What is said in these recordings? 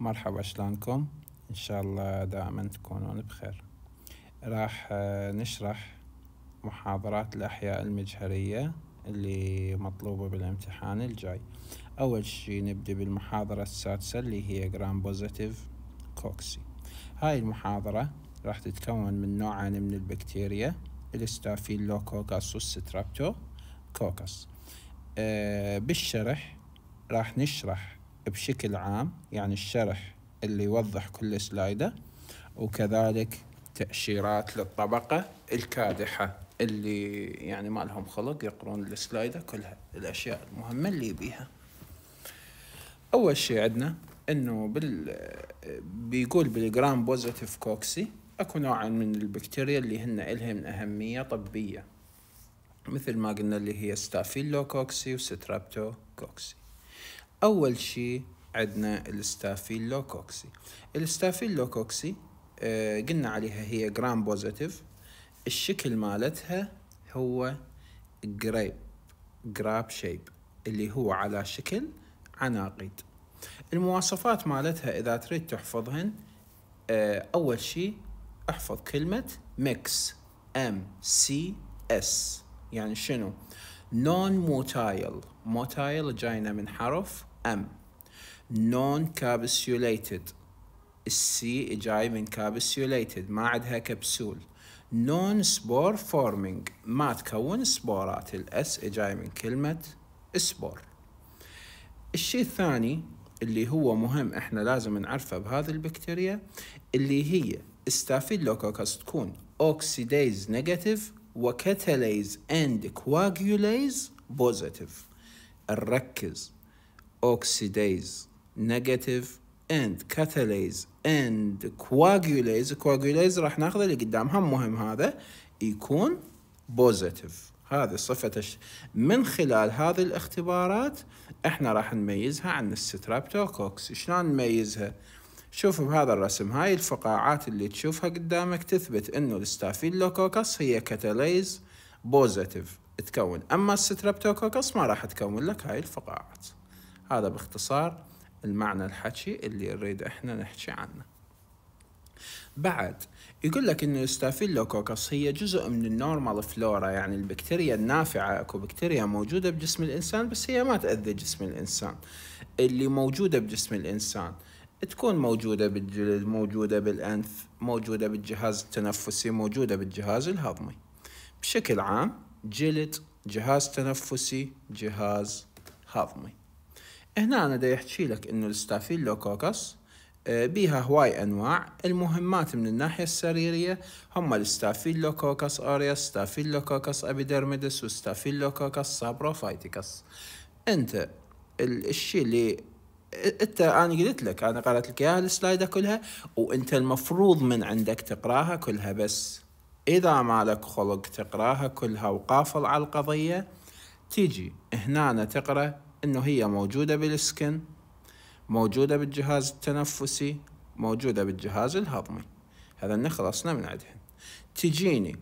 مرحبا شلونكم ان شاء الله دائما تكونون بخير راح آه، نشرح محاضرات الاحياء المجهرية اللي مطلوبة بالامتحان الجاي اول شي نبدأ بالمحاضرة السادسة اللي هي جرام بوزيتيف كوكسي هاي المحاضرة راح تتكون من نوعين من البكتيريا الستافيلوكوكس والسترابتوكوكس أه بالشرح راح نشرح بشكل عام يعني الشرح اللي يوضح كل سلايدة وكذلك تأشيرات للطبقة الكادحة اللي يعني ما لهم خلق يقرون السلايدة كلها الأشياء المهمة اللي يبيها أول شيء عندنا إنه بال بيقول بالجرام بوزيتيف كوكسي اكو نوع من البكتيريا اللي هن إلهم أهمية طبية مثل ما قلنا اللي هي ستافيلوكوكسي وسترابتوكوكسي أول شيء عندنا الستافيلوكوكسي الستافيلوكوكسي آه، قلنا عليها هي جرام بوزيتيف الشكل مالتها هو جريب جراب شيب اللي هو على شكل عناقيد المواصفات مالتها إذا تريد تحفظهن آه، أول شيء احفظ كلمة ميكس ام سي اس يعني شنو نون موتايل موتايل جاينا من حرف ام نون كابسيوليتد السي جاي من كابسيوليتد ما عندها كبسول نون سبور فورمينج ما تكون سبورات الاس جاي من كلمة سبور الشيء الثاني اللي هو مهم احنا لازم نعرفه بهذه البكتيريا اللي هي استافيد لوكوكس تكون اوكسيديز نيجاتيف وكاتاليز اند كواجيوليز بوزيتيف نركز oxidase, negative and catalase and coagulase. coagulase راح ناخذه اللي قدامها مهم هذا يكون بوزيتيف هذه صفة من خلال هذه الاختبارات احنا راح نميزها عن السترابتوكوكس شلون نميزها شوف بهذا الرسم هاي الفقاعات اللي تشوفها قدامك تثبت انه الستافيلوكوكس هي كاتاليز بوزيتيف تكون اما السترابتوكوكس ما راح تكون لك هاي الفقاعات هذا باختصار المعنى الحكي اللي نريد احنا نحكي عنه بعد يقول لك انه الستافيلوكوكس هي جزء من النورمال فلورا يعني البكتيريا النافعه اكو بكتيريا موجوده بجسم الانسان بس هي ما تاذي جسم الانسان اللي موجوده بجسم الانسان تكون موجوده بالجلد موجوده بالانف موجوده بالجهاز التنفسي موجوده بالجهاز الهضمي بشكل عام جلد جهاز تنفسي جهاز هضمي هنا أنا دا يحكي لك إنه الستافيلوكوكس آه، بيها هواي أنواع المهمات من الناحية السريرية هما الستافيلوكوكس أوريس ستافيلوكوكس أبيدرميدس وستافيلوكوكس سابروفايتيكس أنت الشيء اللي انت انا قلت لك انا قرأت لك اياها السلايده كلها وانت المفروض من عندك تقراها كلها بس اذا ما لك خلق تقراها كلها وقافل على القضيه تيجي هنا تقرا انه هي موجودة بالسكن موجودة بالجهاز التنفسي موجودة بالجهاز الهضمي هذا نخلصنا من عندهن تجيني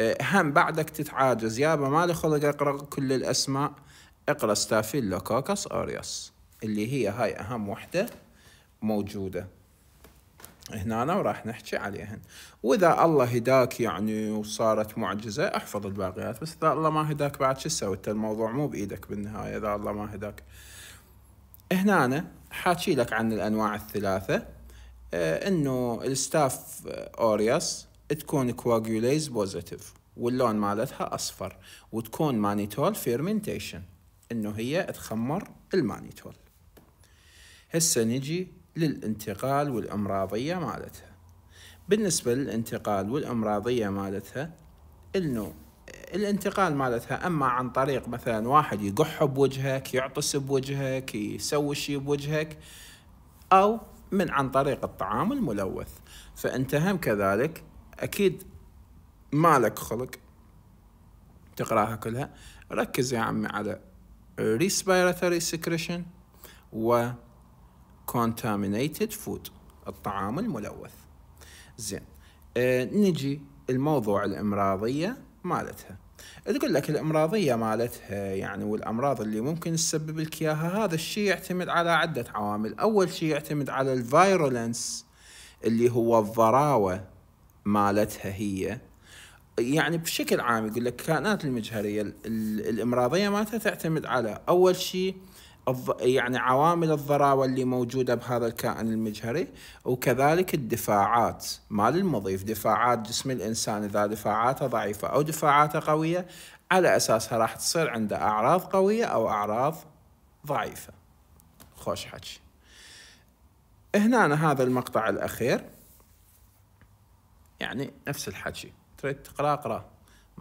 إيه، هم بعدك تتعاجز يابا ما لي خلق اقرا كل الاسماء اقرا ستافيلوكوكس اوريوس اللي هي هاي اهم وحده موجوده هنا أنا وراح نحكي عليهن وإذا الله هداك يعني وصارت معجزة احفظ الباقيات بس إذا الله ما هداك بعد شو سوي الموضوع مو بإيدك بالنهاية إذا الله ما هداك هنا أنا حاكي لك عن الأنواع الثلاثة آه إنه الستاف أورياس تكون كواجوليز بوزيتيف واللون مالتها أصفر وتكون مانيتول فيرمنتيشن إنه هي تخمر المانيتول هسه نجي للانتقال والأمراضية مالتها بالنسبة للانتقال والأمراضية مالتها إنه الانتقال مالتها اما عن طريق مثلا واحد يقح بوجهك يعطس بوجهك يسوي شيء بوجهك او من عن طريق الطعام الملوث فانت هم كذلك اكيد مالك خلق تقراها كلها ركز يا عمي على respiratory secretion و contaminated food الطعام الملوث زين آه نجي الموضوع الامراضيه مالتها تقول لك الامراضيه مالتها يعني والامراض اللي ممكن تسبب لك اياها هذا الشيء يعتمد على عده عوامل اول شيء يعتمد على الفيرولنس اللي هو الضراوه مالتها هي يعني بشكل عام يقول لك كائنات المجهريه الامراضيه مالتها تعتمد على اول شيء يعني عوامل الضراوة اللي موجودة بهذا الكائن المجهري وكذلك الدفاعات مال المضيف دفاعات جسم الإنسان إذا دفاعاته ضعيفة أو دفاعاته قوية على أساسها راح تصير عنده أعراض قوية أو أعراض ضعيفة خوش حكي هنا أنا هذا المقطع الأخير يعني نفس الحكي تريد تقرأ اقرأ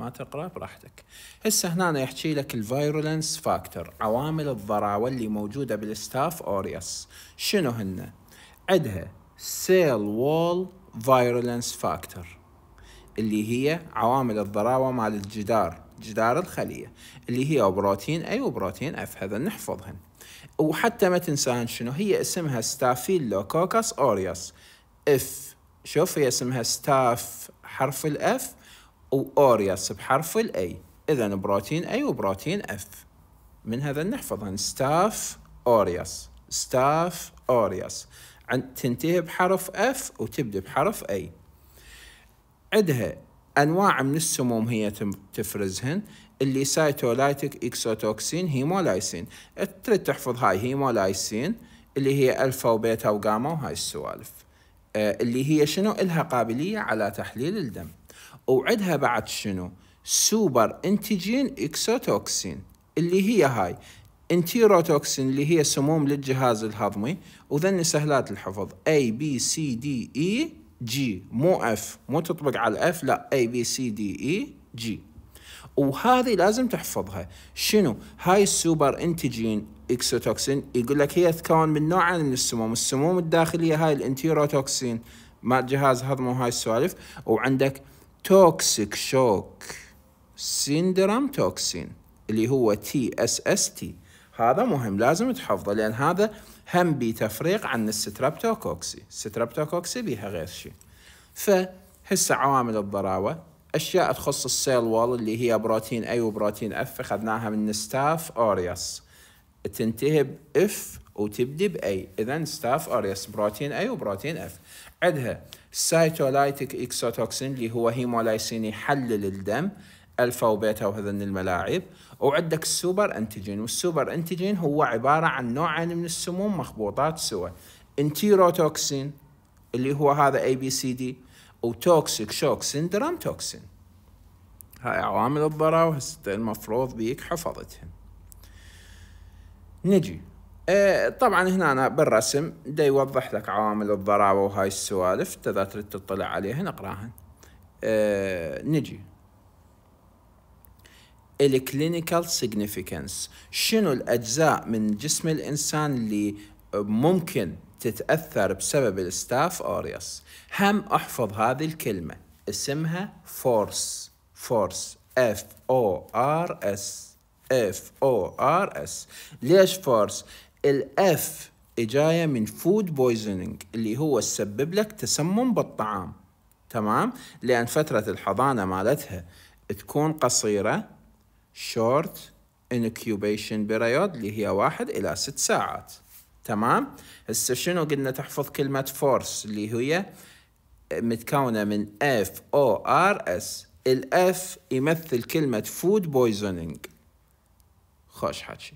ما تقرا براحتك هسه هنا يحكي لك الفيرولنس فاكتور عوامل الضراوه اللي موجوده بالستاف اوريوس شنو هن عندها سيل وول فيرولنس فاكتور اللي هي عوامل الضراوه مال الجدار جدار الخليه اللي هي بروتين اي وبروتين اف هذا نحفظهن وحتى ما تنساهن شنو هي اسمها ستافيلوكوكس اوريوس اف شوف هي اسمها ستاف حرف الاف وأورياس بحرف الأي إذا بروتين أي وبروتين أف من هذا عن ستاف أورياس ستاف أورياس تنتهي بحرف اف وتبدا بحرف اي عندها انواع من السموم هي تفرزهن اللي سايتولايتك اكسوتوكسين هيمولايسين تريد تحفظ هاي هيمولايسين اللي هي الفا وبيتا وجاما وهاي السوالف آه، اللي هي شنو الها قابليه على تحليل الدم وعدها بعد شنو سوبر انتيجين اكسوتوكسين اللي هي هاي انتيروتوكسين اللي هي سموم للجهاز الهضمي وذن سهلات الحفظ A B C D E G مو F مو تطبق على F لا A B C D E G وهذه لازم تحفظها شنو هاي السوبر انتيجين اكسوتوكسين يقول لك هي تكون من نوعين من السموم السموم الداخليه هاي الانتيروتوكسين مال جهاز هضمه هاي السوالف وعندك توكسيك شوك سيندروم توكسين اللي هو تي اس اس تي هذا مهم لازم تحفظه لان هذا هم بتفريق عن السترابتوكوكسي السترابتوكوكسي بيها غير شيء فهسه عوامل الضراوه اشياء تخص السيل وول اللي هي بروتين اي وبروتين اف اخذناها من ستاف اوريوس تنتهي باف وتبدي باي اذا ستاف اوريوس بروتين اي وبروتين اف عندها السايتولايتيك اكسوتوكسين اللي هو هيمولايسين يحلل الدم الفا وبيتا وهذن الملاعب وعندك السوبر انتيجين والسوبر انتيجين هو عباره عن نوعين من السموم مخبوطات سوا انتيروتوكسين اللي هو هذا اي بي سي دي وتوكسيك شوك سندروم توكسين هاي عوامل الضرر وهسه المفروض بيك حفظتهم نجي آه، طبعا هنا أنا بالرسم دا يوضح لك عوامل الضراوة وهاي السوالف تذا تريد تطلع عليها نقراها آه، نجي الكلينيكال سيجنيفيكانس شنو الأجزاء من جسم الإنسان اللي ممكن تتأثر بسبب الستاف أوريوس هم احفظ هذه الكلمة اسمها فورس فورس F O R S F O R S ليش فورس؟ الاف جايه من فود بويزنينج اللي هو تسبب لك تسمم بالطعام تمام لان فتره الحضانه مالتها تكون قصيره شورت انكيوبيشن بريود اللي هي واحد الى ست ساعات تمام هسه شنو قلنا تحفظ كلمه فورس اللي هي متكونه من اف او ار اس الاف يمثل كلمه فود بويزنينج خوش حكي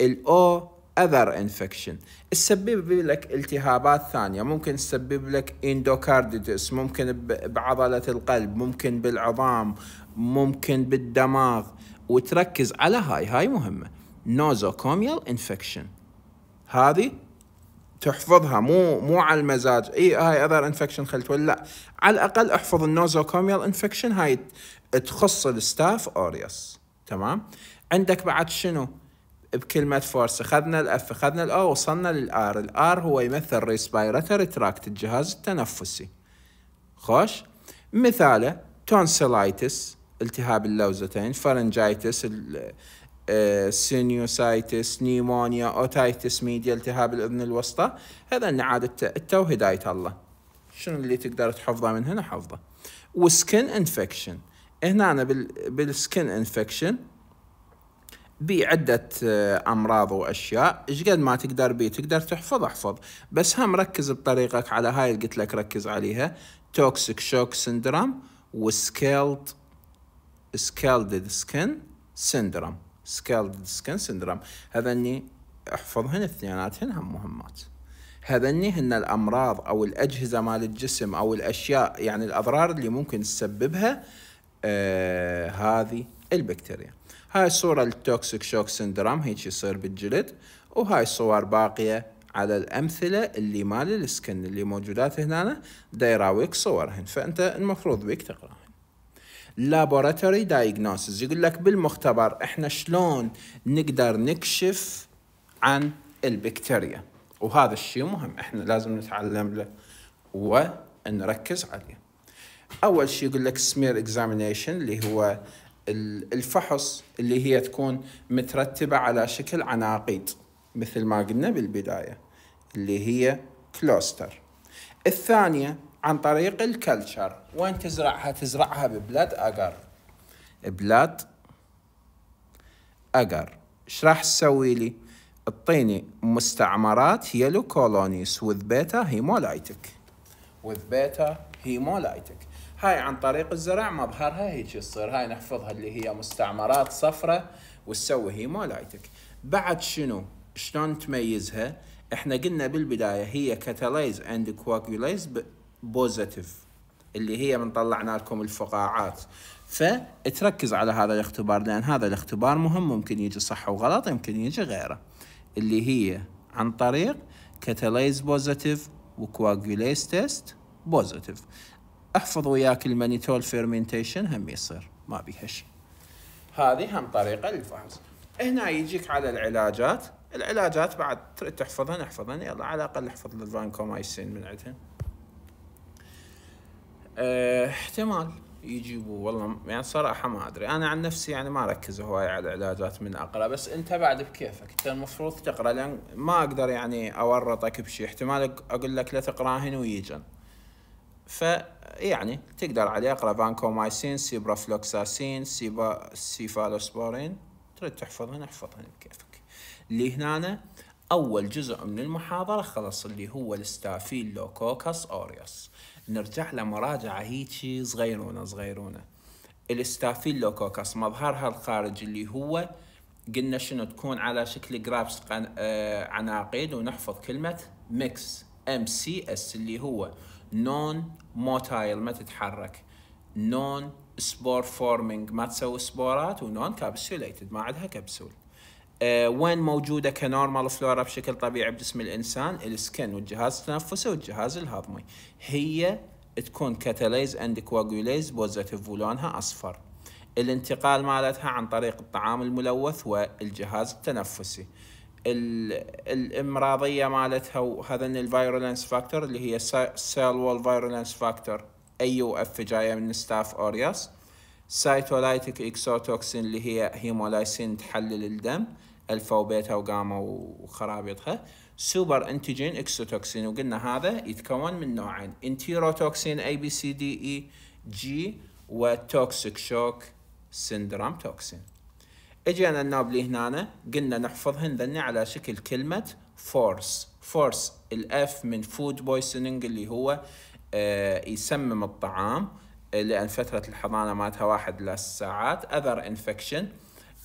الاو other infection تسبب لك التهابات ثانية ممكن تسبب لك endocarditis ممكن بعضلة القلب ممكن بالعظام ممكن بالدماغ وتركز على هاي هاي مهمة nosocomial انفكشن هذه تحفظها مو مو على المزاج اي هاي اذر انفكشن خلت ولا لا على الاقل احفظ النوزوكوميال انفكشن هاي تخص الستاف اوريوس تمام عندك بعد شنو بكلمة فورس أخذنا الأف أخذنا الأو وصلنا للآر الآر هو يمثل ريسبيراتر تراكت الجهاز التنفسي خوش مثاله تونسيلايتس التهاب اللوزتين فرنجايتس سينيوسايتس نيمونيا اوتايتس ميديا التهاب الاذن الوسطى هذا عاد التو هدايه الله شنو اللي تقدر تحفظه من هنا حفظه وسكن انفكشن هنا أنا بالسكن انفكشن بعدة عدة آه، أمراض وأشياء إيش قد ما تقدر بيه تقدر تحفظ احفظ بس هم ركز بطريقك على هاي اللي قلت لك ركز عليها توكسيك شوك سندروم وسكيلد سكيلد سكن سندروم سكيلد سكن سندروم هذني احفظهن اثنيناتهن هم مهمات هذني هن الأمراض أو الأجهزة مال الجسم أو الأشياء يعني الأضرار اللي ممكن تسببها آه هذه البكتيريا هاي صورة للتوكسيك شوك سندرام هيك يصير بالجلد وهاي الصور باقية على الأمثلة اللي مال السكن اللي موجودات هنا دايراويك صورهن فأنت المفروض بيك تقرأهن لابوراتوري دايجنوسيس يقول لك بالمختبر احنا شلون نقدر نكشف عن البكتيريا وهذا الشيء مهم احنا لازم نتعلم له ونركز عليه اول شيء يقول لك سمير اكزامينيشن اللي هو الفحص اللي هي تكون مترتبة على شكل عناقيد مثل ما قلنا بالبداية اللي هي كلوستر الثانية عن طريق الكلتشر وين تزرعها تزرعها ببلاد أجر بلاد أجر ايش راح تسوي لي اعطيني مستعمرات يلو كولونيس وذ بيتا هيمولايتك وذ بيتا هيمولايتك هاي عن طريق الزرع مظهرها هيك يصير هاي نحفظها اللي هي مستعمرات صفرة وتسوي هي مولايتك بعد شنو شلون تميزها احنا قلنا بالبداية هي كاتاليز اند كواجوليز بوزيتيف اللي هي من طلعنا لكم الفقاعات فتركز على هذا الاختبار لان هذا الاختبار مهم ممكن يجي صح وغلط يمكن يجي غيره اللي هي عن طريق كاتاليز بوزيتيف وكواجوليز تيست بوزيتيف احفظ وياك المانيتول فيرمنتيشن هم يصير ما بيها شيء هذه هم طريقه للفحص هنا يجيك على العلاجات العلاجات بعد تحفظها نحفظها يلا على الاقل احفظ الفانكومايسين من عندهن اه احتمال يجيبوا والله يعني صراحة ما أدري أنا عن نفسي يعني ما أركز هواي على العلاجات من أقرأ بس أنت بعد بكيفك أنت المفروض تقرأ لأن ما أقدر يعني أورطك بشي احتمال أقول لك لا تقراهن ويجن فيعني تقدر عليه اقرا فانكومايسين سيبرافلوكساسين سيبا سيفالوسبورين تريد تحفظهن احفظهن بكيفك اللي هنا اول جزء من المحاضره خلص اللي هو الاستافيلوكوكاس اوريوس نرجع لمراجعه هيجي صغيرونه صغيرونه الاستافيلوكوكاس مظهرها الخارج اللي هو قلنا شنو تكون على شكل جرابس آه، عناقيد ونحفظ كلمه ميكس ام سي اس اللي هو نون موتايل ما تتحرك نون سبور فورمينج ما تسوي سبورات ونون كابسوليتد ما عندها كبسول أه وين موجوده كنورمال فلورا بشكل طبيعي بجسم الانسان السكن والجهاز التنفسي والجهاز الهضمي هي تكون كاتاليز اند كواجوليز بوزيتيف ولونها اصفر الانتقال مالتها عن طريق الطعام الملوث والجهاز التنفسي الامراضيه مالتها وهذا الفيرولنس فاكتور اللي هي سيل وول فيرولنس فاكتور اي يو اف جايه من ستاف اورياس سايتولايتك اكسوتوكسين اللي هي هيمولايسين تحلل الدم الفا وبيتا وجاما وخرابيطها سوبر انتيجين اكسوتوكسين وقلنا هذا يتكون من نوعين انتيروتوكسين اي بي سي دي اي e جي وتوكسيك شوك سندروم توكسين اجينا النابلي هنا قلنا نحفظهن ذني على شكل كلمة فورس فورس الاف من فود poisoning اللي هو آه يسمم الطعام آه، لأن فترة الحضانة مالتها واحد لساعات ساعات أذر انفكشن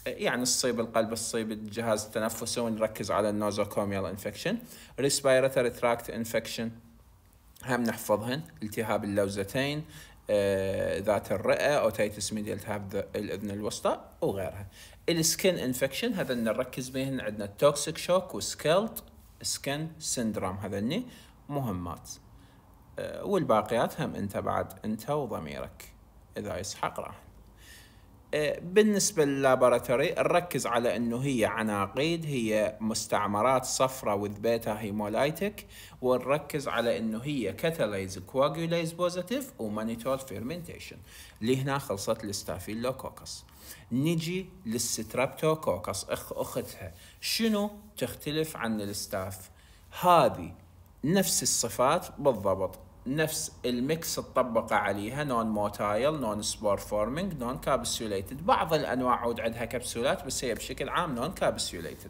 آه، يعني تصيب القلب تصيب الجهاز التنفسي ونركز على النوزوكوميال انفكشن respiratory تراكت انفكشن هم نحفظهن التهاب اللوزتين آه، ذات الرئة أوتيتس ميديال تهاب الأذن الوسطى وغيرها السكن انفكشن هذا نركز به عندنا التوكسيك شوك وسكيلت سكن سندروم هذني مهمات آه، والباقيات هم انت بعد انت وضميرك اذا يسحق راهن بالنسبة للابراتوري نركز على انه هي عناقيد هي مستعمرات صفراء وذ بيتا هيمولايتك ونركز على انه هي كاتاليز كواجوليز بوزيتيف ومانيتول فيرمنتيشن اللي هنا خلصت الستافيلوكوكس نجي للستربتوكوكس اخ اختها شنو تختلف عن الستاف هذه نفس الصفات بالضبط نفس الميكس تطبقه عليها نون موتايل نون سبور فورمينج نون كابسوليتد بعض الانواع عود عندها كبسولات بس هي بشكل عام نون كابسوليتد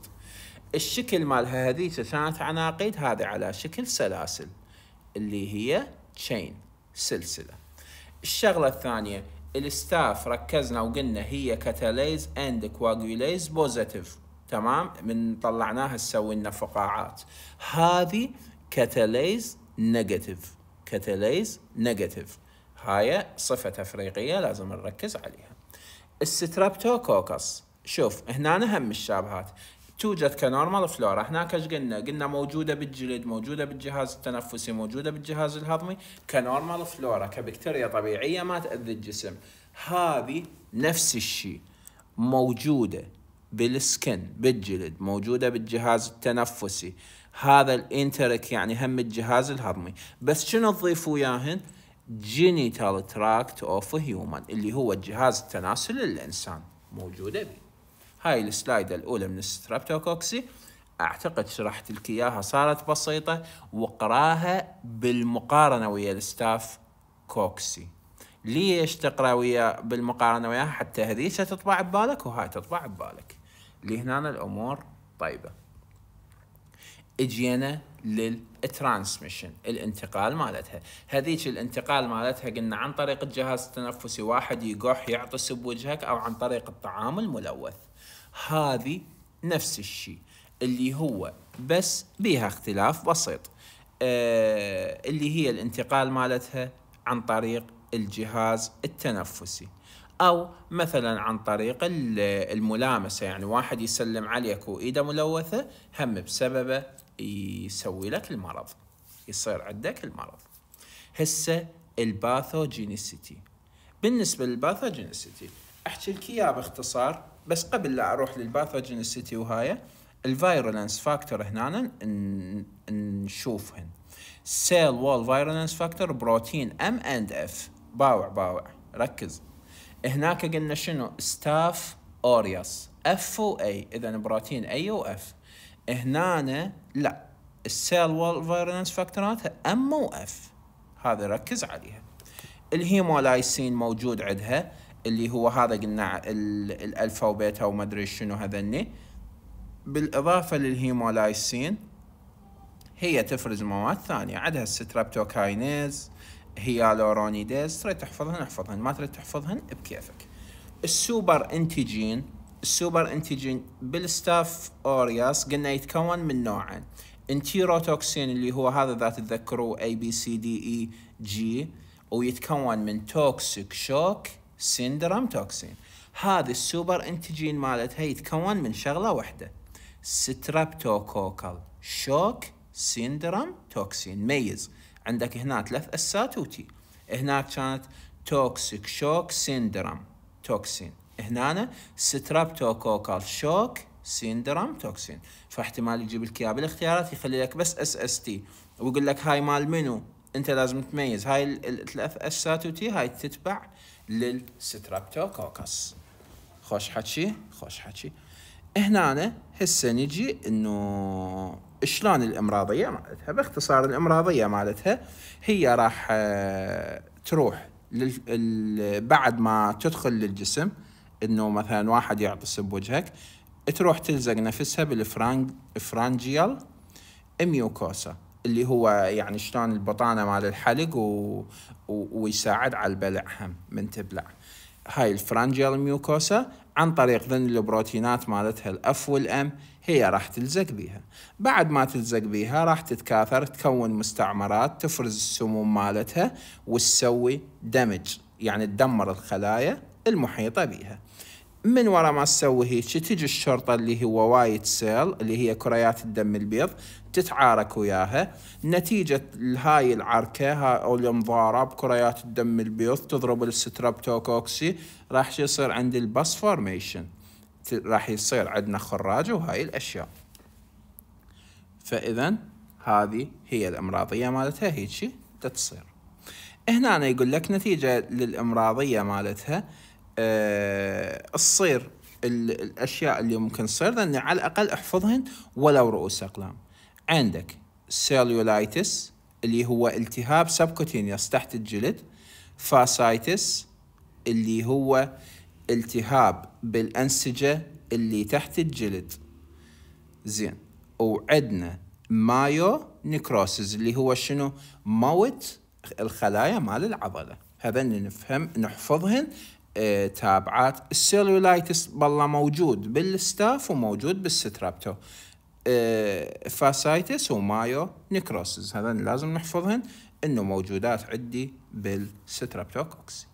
الشكل مالها هذيك ثلاث عناقيد هذه على شكل سلاسل اللي هي تشين سلسله الشغله الثانيه الستاف ركزنا وقلنا هي كاتاليز اند كواجوليز بوزيتيف تمام من طلعناها تسوي لنا فقاعات هذه كاتاليز نيجاتيف كاتاليز نيجاتيف هاي صفة تفريقية لازم نركز عليها الستربتوكوكس شوف هنا هم الشابهات توجد كنورمال فلورا هناك ايش قلنا قلنا موجوده بالجلد موجوده بالجهاز التنفسي موجوده بالجهاز الهضمي كنورمال فلورا كبكتيريا طبيعيه ما تاذي الجسم هذه نفس الشيء موجوده بالسكن بالجلد موجوده بالجهاز التنفسي هذا الانترك يعني هم الجهاز الهضمي بس شنو تضيف وياهن جينيتال تراكت اوف هيومن اللي هو الجهاز التناسلي للانسان موجوده بي هاي السلايد الاولى من السترابتوكوكسي اعتقد شرحت لك اياها صارت بسيطه واقراها بالمقارنه ويا الستاف كوكسي ليش تقرا ويا بالمقارنه وياها حتى هذيك تطبع ببالك وهاي تطبع ببالك لهنا الامور طيبه اجينا للترانسميشن الانتقال مالتها هذيك الانتقال مالتها قلنا عن طريق الجهاز التنفسي واحد يقح يعطس بوجهك او عن طريق الطعام الملوث هذه نفس الشيء اللي هو بس بيها اختلاف بسيط آه اللي هي الانتقال مالتها عن طريق الجهاز التنفسي او مثلا عن طريق الملامسه يعني واحد يسلم عليك وايده ملوثه هم بسببه يسوي لك المرض يصير عندك المرض هسه الباثوجينيسيتي بالنسبه للباثوجينيسيتي احكي لك اياها باختصار بس قبل لا اروح للباثوجينيسيتي وهاي الفيرولنس فاكتور هنا نشوفهن سيل وول فيرولنس فاكتور بروتين ام اند اف باوع باوع ركز هناك قلنا شنو ستاف اوريوس اف و اي اذا بروتين اي و اف هنا لا السيل وول فيرنس فاكتوراتها ام واف هذا ركز عليها الهيمولايسين موجود عندها اللي هو هذا قلنا الالفا وبيتا وما ادري شنو هذني بالاضافه للهيمولايسين هي تفرز مواد ثانيه عندها السترابتوكاينيز هيالورونيديز تريد تحفظهن احفظهن ما تريد تحفظهن بكيفك السوبر انتيجين سوبر انتيجين بالستاف اورياس قلنا يتكون من نوعين انتيروتوكسين اللي هو هذا ذات تذكروا اي بي سي دي اي جي ويتكون e من توكسيك شوك سيندروم توكسين هذا السوبر انتيجين مالتها يتكون من شغله واحده سترابتوكوكال شوك سيندروم توكسين ميز عندك هنا ثلاث اسات وتي هناك كانت توكسيك شوك سيندروم توكسين هنا ستربتوكوكال شوك سيندروم توكسين فاحتمال يجيب لك اياها بالاختيارات يخلي لك بس اس اس تي ويقول لك هاي مال منو انت لازم تميز هاي الثلاث اسات تي هاي تتبع للستربتوكوكس خوش حكي خوش حكي هنا هسه نجي انه شلون الامراضيه مالتها باختصار الامراضيه مالتها هي راح آه، تروح بعد ما تدخل للجسم انه مثلا واحد يعطس بوجهك تروح تلزق نفسها بالفرانج فرانجيال ميوكوسا اللي هو يعني شلون البطانه مال الحلق و... و... ويساعد على البلع هم من تبلع هاي الفرانجيال ميوكوسا عن طريق ذن البروتينات مالتها الاف والام هي راح تلزق بيها بعد ما تلزق بيها راح تتكاثر تكون مستعمرات تفرز السموم مالتها وتسوي دمج يعني تدمر الخلايا المحيطة بيها من ورا ما تسوي هيك تجي الشرطة اللي هو وايت سيل اللي هي كريات الدم البيض تتعارك وياها نتيجة هاي العركة ها أو المضارة بكريات الدم البيض تضرب الستربتوكوكسي راح يصير عند الباس فورميشن راح يصير عندنا خراج وهاي الأشياء فإذا هذه هي الأمراضية مالتها هيجي تتصير هنا أنا يقول لك نتيجة للأمراضية مالتها تصير آه، الاشياء اللي ممكن تصير لان على الاقل احفظهن ولو رؤوس اقلام عندك سيلولايتس اللي هو التهاب سبكوتينيوس تحت الجلد فاسايتس اللي هو التهاب بالانسجه اللي تحت الجلد زين وعندنا مايو نيكروسيس اللي هو شنو موت الخلايا مال العضله هذا نفهم نحفظهن إيه، تابعات السيلولايتس بالله موجود بالستاف وموجود بالسترابتو إيه، فاسايتس ومايو نيكروسز هذا لازم نحفظهن انه موجودات عندي بالسترابتوكوكس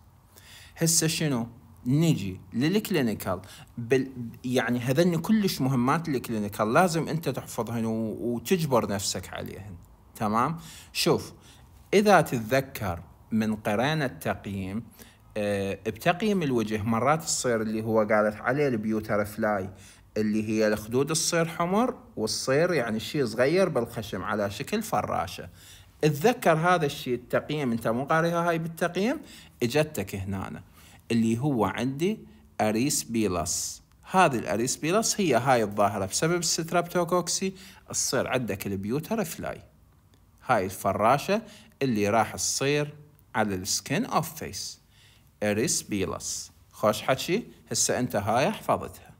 هسه شنو نجي للكلينيكال بال يعني هذن كلش مهمات الكلينيكال لازم انت تحفظهن وتجبر نفسك عليهن تمام شوف اذا تتذكر من قرينا التقييم آه، بتقييم الوجه مرات تصير اللي هو قالت عليه البيوتر فلاي اللي هي الخدود تصير حمر والصير يعني شيء صغير بالخشم على شكل فراشه اتذكر هذا الشيء التقييم انت مو قاريها هاي بالتقييم اجتك هنا اللي هو عندي اريس بيلس هذه الاريس بيلس هي هاي الظاهره بسبب السترابتوكوكسي تصير عندك البيوتر فلاي هاي الفراشه اللي راح تصير على السكين اوف فيس اريس بيلس خوش حكي هسه انت هاي حفظتها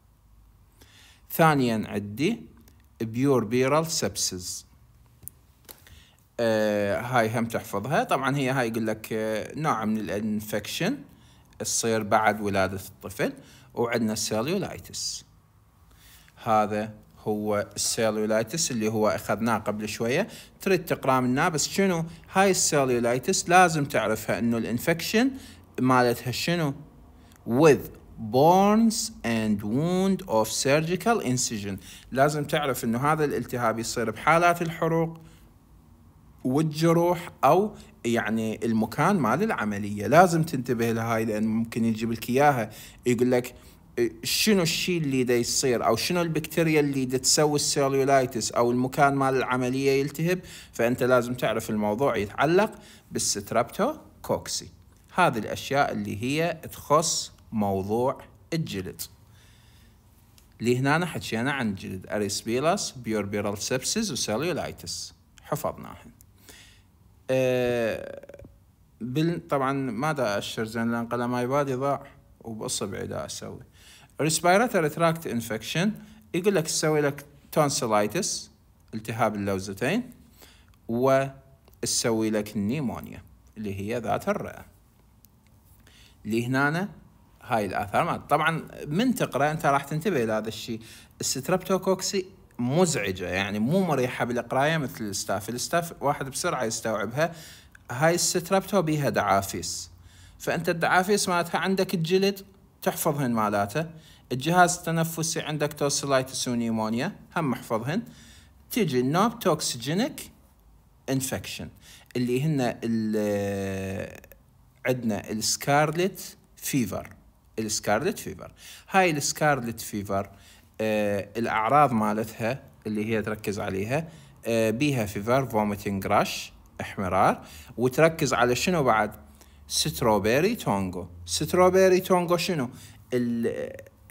ثانيا عندي بيور بيرال سبسز آه هاي هم تحفظها طبعا هي هاي يقول لك آه، نوع من الانفكشن تصير بعد ولادة الطفل وعندنا السيلولايتس هذا هو السيلولايتس اللي هو اخذناه قبل شوية تريد تقرا منه بس شنو هاي السيلولايتس لازم تعرفها انه الانفكشن مالتها شنو with burns and wound of surgical incision لازم تعرف انه هذا الالتهاب يصير بحالات الحروق والجروح او يعني المكان مال العمليه لازم تنتبه لهاي لان ممكن يجيب لك اياها يقول لك إيه، شنو الشيء اللي دا يصير او شنو البكتيريا اللي دا تسوي السيلولايتس او المكان مال العمليه يلتهب فانت لازم تعرف الموضوع يتعلق بالستربتو كوكسي هذه الأشياء اللي هي تخص موضوع الجلد اللي هنا حكينا عن جلد أريسبيلاس بيوربيرال سبسيز وسيليولايتس حفظناهن أه بال... طبعا ما دا أشر زين لأن قلماي بادي ضاع وبأصبعي دا أسوي ريسبيراتوري تراكت انفكشن يقول لك تسوي لك تونسلايتس التهاب اللوزتين وتسوي لك النيمونيا اللي هي ذات الرئة لهنا هاي الاثار مالت طبعا من تقرا انت راح تنتبه الى هذا الشيء الستربتوكوكسي مزعجه يعني مو مريحه بالقرايه مثل الستاف الستاف واحد بسرعه يستوعبها هاي الستربتو بيها دعافيس فانت الدعافيس مالتها عندك الجلد تحفظهن مالاته الجهاز التنفسي عندك توسلايتس ونيمونيا هم محفظهن تجي النوب توكسجينيك انفكشن اللي هن عندنا السكارلت فيفر السكارلت فيفر هاي السكارلت فيفر آه الاعراض مالتها اللي هي تركز عليها آه بيها فيفر فوميتنج راش احمرار وتركز على شنو بعد ستروبيري تونغو ستروبيري تونغو شنو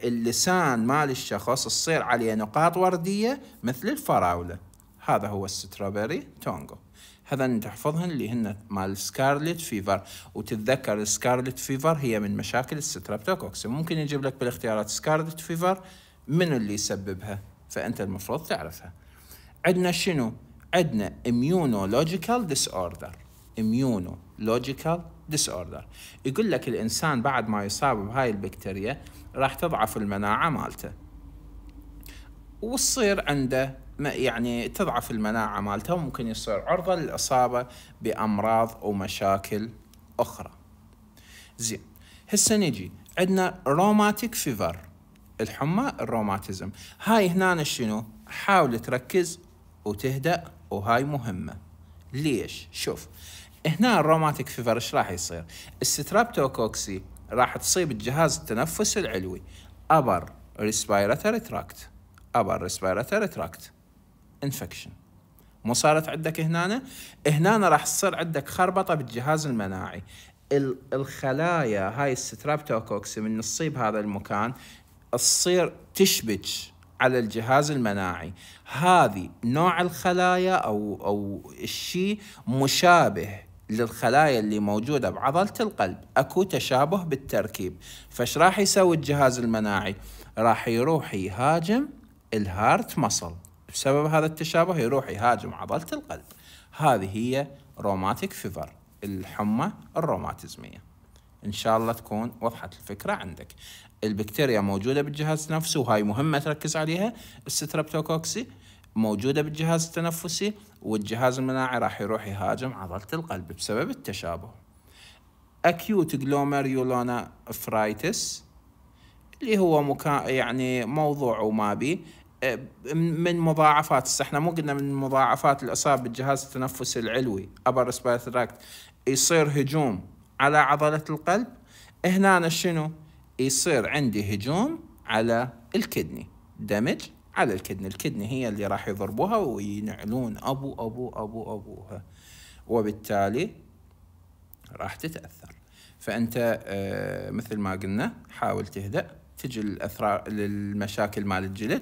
اللسان مال الشخص تصير عليه نقاط وردية مثل الفراولة هذا هو الستروبيري تونغو هذان تحفظهن اللي هن مال سكارلت فيفر وتتذكر سكارلت فيفر هي من مشاكل الستربتوكوكس ممكن يجيب لك بالاختيارات سكارلت فيفر من اللي يسببها فانت المفروض تعرفها عندنا شنو عندنا immunological disorder immunological disorder يقول لك الانسان بعد ما يصاب بهاي البكتيريا راح تضعف المناعه مالته وتصير عنده يعني تضعف المناعة مالته وممكن يصير عرضة للإصابة بأمراض ومشاكل أخرى زين هسه نجي عندنا روماتيك فيفر الحمى الروماتيزم هاي هنا شنو حاول تركز وتهدأ وهاي مهمة ليش شوف هنا الروماتيك فيفر ايش راح يصير السترابتوكوكسي راح تصيب الجهاز التنفس العلوي upper ريسبيراتوري tract ابر respiratory tract infection مو صارت عندك هنا هنا راح تصير عندك خربطه بالجهاز المناعي الخلايا هاي السترابتوكوكس من تصيب هذا المكان تصير تشبج على الجهاز المناعي هذه نوع الخلايا او او الشيء مشابه للخلايا اللي موجودة بعضلة القلب أكو تشابه بالتركيب فش راح يسوي الجهاز المناعي راح يروح يهاجم الهارت مصل بسبب هذا التشابه يروح يهاجم عضلة القلب هذه هي روماتيك فيفر الحمى الروماتيزمية إن شاء الله تكون وضحت الفكرة عندك البكتيريا موجودة بالجهاز التنفسي وهاي مهمة تركز عليها الستربتوكوكسي موجودة بالجهاز التنفسي والجهاز المناعي راح يروح يهاجم عضلة القلب بسبب التشابه acute glomerulonephritis اللي هو مكا يعني موضوع وما بي أه، من مضاعفات احنا مو قلنا من مضاعفات الاصابه بالجهاز التنفسي العلوي ابر سبايثراكت يصير هجوم على عضله القلب هنا شنو يصير عندي هجوم على الكدني دمج على الكدني الكدني هي اللي راح يضربوها وينعلون ابو ابو ابو ابوها وبالتالي راح تتاثر فانت أه، مثل ما قلنا حاول تهدأ تجي الاثراء للمشاكل مال الجلد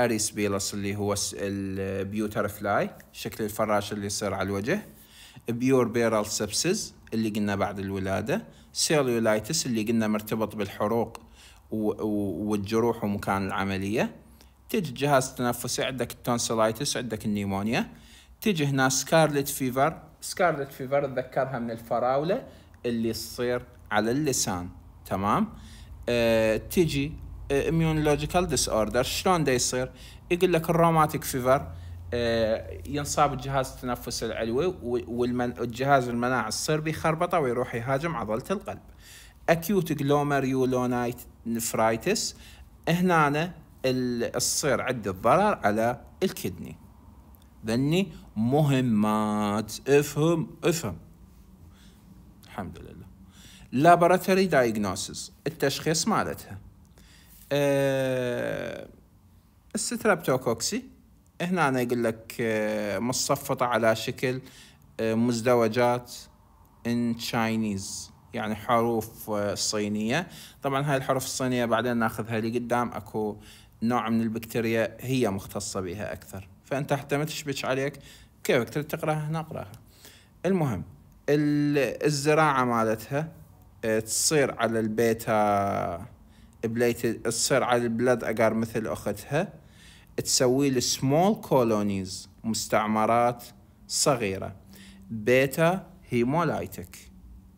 اريس بيلس اللي هو البيوتر فلاي شكل الفراش اللي يصير على الوجه بيور بيرال سبسز اللي قلنا بعد الولادة سيلولايتس اللي قلنا مرتبط بالحروق والجروح ومكان العملية تجي جهاز التنفسي عندك التونسلايتس عندك النيمونيا تجي هنا سكارلت فيفر سكارلت فيفر تذكرها من الفراولة اللي تصير على اللسان تمام تيجي اميونولوجيكال ديس اوردر شلون دا يصير؟ يقول لك الروماتيك فيفر آه، ينصاب الجهاز التنفس العلوي والجهاز المناعي الصربي بيخربطه ويروح يهاجم عضله القلب. اكيوت جلوميريولونايت نفرايتس هنا الصير عد الضرر على الكدني. ذني مهمات افهم افهم. الحمد لله. لابراتوري دايجنوسيس التشخيص مالتها أه السترابتوكوكسي هنا أنا يقول لك آه، مصفطة على شكل آه، مزدوجات ان تشاينيز يعني حروف آه، صينية طبعا هاي الحروف الصينية بعدين ناخذها لقدام اكو نوع من البكتيريا هي مختصة بها أكثر فأنت حتى ما تشبك عليك كيفك تقراها نقراها المهم الزراعة مالتها تصير على البيتا بليتد تصير على البلد اجار مثل اختها تسوي له سمول كولونيز مستعمرات صغيره بيتا هيمولايتك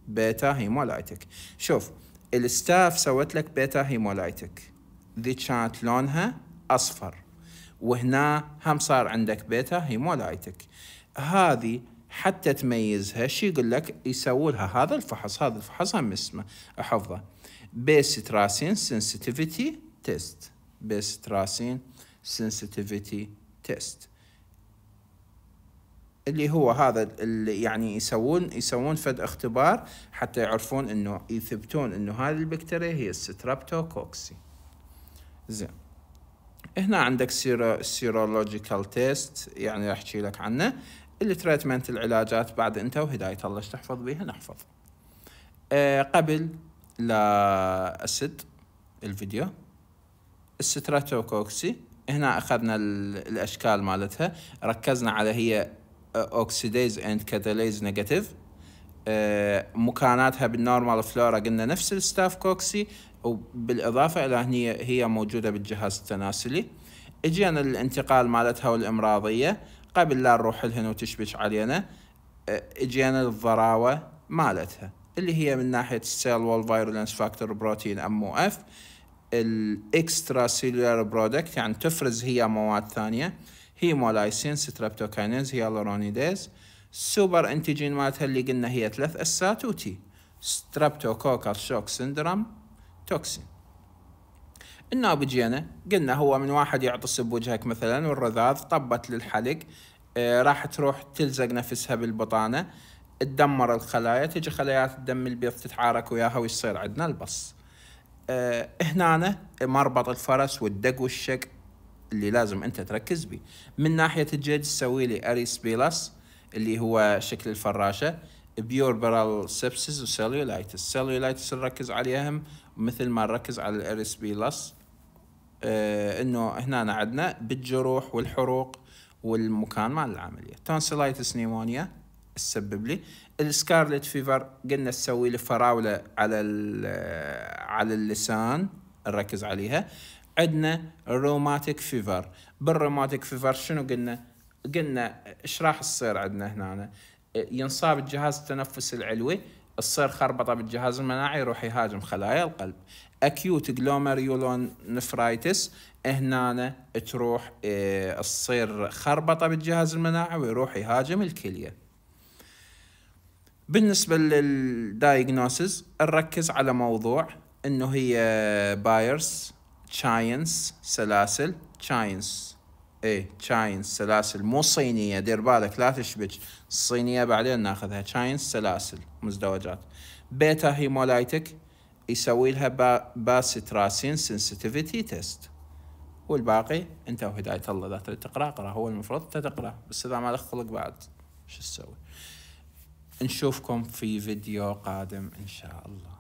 بيتا هيمولايتك شوف الستاف سوت لك بيتا هيمولايتك ذي كانت لونها اصفر وهنا هم صار عندك بيتا هيمولايتك هذه حتى تميزها شو يقول لك يسووا لها هذا الفحص هذا الفحص هم اسمه احفظه بيس تراسين سنسيتيفيتي تيست بيس تراسين سنسيتيفيتي تيست اللي هو هذا اللي يعني يسوون يسوون فد اختبار حتى يعرفون انه يثبتون انه هذه البكتيريا هي السترابتوكوكسي زين هنا عندك سيرولوجيكال تيست يعني راح احكي لك عنه التريتمنت العلاجات بعد انت وهدايه الله تحفظ بيها نحفظ آه، قبل لا اسد الفيديو الستراتوكوكسي هنا اخذنا الاشكال مالتها ركزنا على هي اوكسيديز اند كاتاليز نيجاتيف مكاناتها بالنورمال فلورا قلنا نفس الستاف كوكسي وبالاضافه الى هي هي موجوده بالجهاز التناسلي اجينا الانتقال مالتها والامراضيه قبل لا نروح لهن وتشبش علينا اجينا الضراوه مالتها اللي هي من ناحيه السيل وول فيرولنس فاكتور بروتين ام او اف الاكسترا سيلولار برودكت يعني تفرز هي مواد ثانيه هيمولايسين ستريبتوكاينيز هيالورونيديز السوبر انتيجين مالتها اللي قلنا هي ثلاث اسات وتي ستريبتوكوكال شوك سندروم توكسين الناب جينا قلنا هو من واحد يعطس بوجهك مثلا والرذاذ طبت للحلق آه، راح تروح تلزق نفسها بالبطانة تدمر الخلايا تجي خلايات الدم البيض تتعارك وياها ويصير عندنا البص آه هنا مربط الفرس والدق والشق اللي لازم انت تركز بيه من ناحية الجلد تسوي لي اريس بيلس اللي هو شكل الفراشة بيوربرال سبسيس وسيلولايتس سيلولايتس نركز عليهم مثل ما نركز على الاريس بيلس آه، انه هنا عندنا بالجروح والحروق والمكان مال العمليه تونسيلايتس نيمونيا تسبب لي السكارلت فيفر قلنا تسوي لي فراوله على آه، على اللسان نركز عليها عندنا الروماتيك فيفر بالروماتيك فيفر شنو قلنا قلنا ايش راح تصير عندنا هنا ينصاب الجهاز التنفسي العلوي تصير خربطه بالجهاز المناعي يروح يهاجم خلايا القلب اكيوت نفرايتس هنا تروح آه، تصير خربطه بالجهاز المناعي ويروح يهاجم الكليه بالنسبه للدايجنوسز نركز على موضوع انه هي بايرس تشاينس سلاسل تشاينس اي تشاينس سلاسل مو صينيه دير بالك لا تشبك الصينيه بعدين ناخذها تشاينس سلاسل مزدوجات بيتا هيمولايتك يسوي لها باستراسين سنسيتيفيتي تيست والباقي انت وهداية الله اذا تريد تقرا اقرا هو المفروض انت تقرا بس اذا ما لك خلق بعد شو تسوي نشوفكم في فيديو قادم ان شاء الله